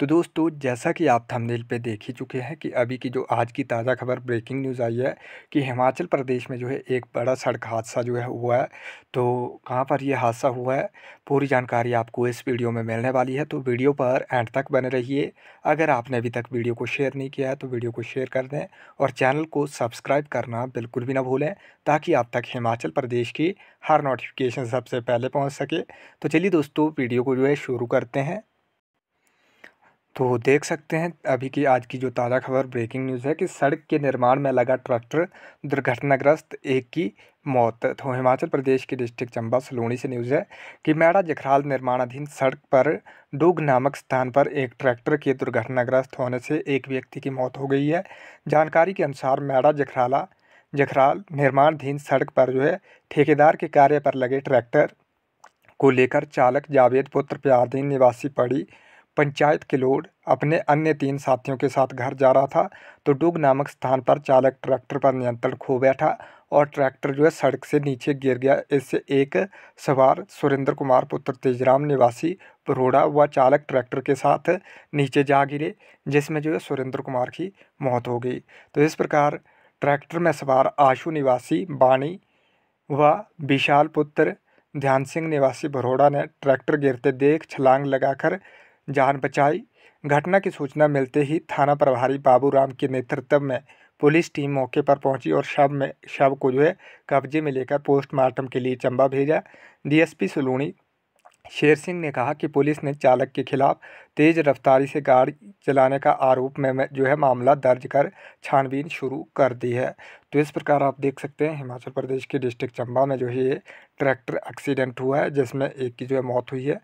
तो दोस्तों जैसा कि आप थंबनेल पे देख ही चुके हैं कि अभी की जो आज की ताज़ा खबर ब्रेकिंग न्यूज़ आई है कि हिमाचल प्रदेश में जो है एक बड़ा सड़क हादसा जो है हुआ है तो कहाँ पर यह हादसा हुआ है पूरी जानकारी आपको इस वीडियो में मिलने वाली है तो वीडियो पर एंड तक बने रहिए अगर आपने अभी तक वीडियो को शेयर नहीं किया है तो वीडियो को शेयर कर दें और चैनल को सब्सक्राइब करना बिल्कुल भी ना भूलें ताकि आप तक हिमाचल प्रदेश की हर नोटिफिकेशन सबसे पहले पहुँच सके तो चलिए दोस्तों वीडियो को जो है शुरू करते हैं तो देख सकते हैं अभी की आज की जो ताज़ा खबर ब्रेकिंग न्यूज़ है कि सड़क के निर्माण में लगा ट्रैक्टर दुर्घटनाग्रस्त एक की मौत तो हिमाचल प्रदेश के डिस्ट्रिक्ट चंबा सलोनी से न्यूज़ है कि मैड़ा जखराल निर्माणाधीन सड़क पर डूग नामक स्थान पर एक ट्रैक्टर के दुर्घटनाग्रस्त होने से एक व्यक्ति की मौत हो गई है जानकारी के अनुसार मैड़ा जखराला जखराल निर्माणाधीन सड़क पर जो है ठेकेदार के कार्य पर लगे ट्रैक्टर को लेकर चालक जावेद पुत्र प्यारदीन निवासी पड़ी पंचायत किलोड अपने अन्य तीन साथियों के साथ घर जा रहा था तो डुग नामक स्थान पर चालक ट्रैक्टर पर नियंत्रण खो बैठा और ट्रैक्टर जो है सड़क से नीचे गिर गया इससे एक सवार सुरेंद्र कुमार पुत्र तेजराम निवासी बरोड़ा व चालक ट्रैक्टर के साथ नीचे जा गिरे जिसमें जो है सुरेंद्र कुमार की मौत हो गई तो इस प्रकार ट्रैक्टर में सवार आशु निवासी बाणी व विशाल पुत्र ध्यान सिंह निवासी बरोड़ा ने ट्रैक्टर गिरते देख छलांग लगाकर जान बचाई घटना की सूचना मिलते ही थाना प्रभारी बाबूराम के नेतृत्व में पुलिस टीम मौके पर पहुंची और शव में शव को जो है कब्जे में लेकर पोस्टमार्टम के लिए चंबा भेजा डीएसपी सलूणी शेर सिंह ने कहा कि पुलिस ने चालक के खिलाफ तेज़ रफ्तारी से गाड़ी चलाने का आरोप में जो है मामला दर्ज कर छानबीन शुरू कर दी है तो इस प्रकार आप देख सकते हैं हिमाचल प्रदेश के डिस्ट्रिक्ट चंबा में जो है ये ट्रैक्टर एक्सीडेंट हुआ है जिसमें एक की जो है मौत हुई है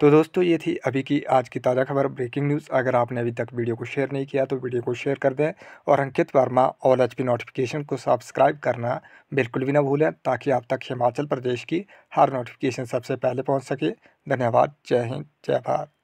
तो दोस्तों ये थी अभी की आज की ताज़ा खबर ब्रेकिंग न्यूज़ अगर आपने अभी तक वीडियो को शेयर नहीं किया तो वीडियो को शेयर कर दें और अंकित वर्मा ऑल एच नोटिफिकेशन को सब्सक्राइब करना बिल्कुल भी ना भूलें ताकि आप तक हिमाचल प्रदेश की हर नोटिफिकेशन सबसे पहले पहुँच सके धन्यवाद जय हिंद जय भारत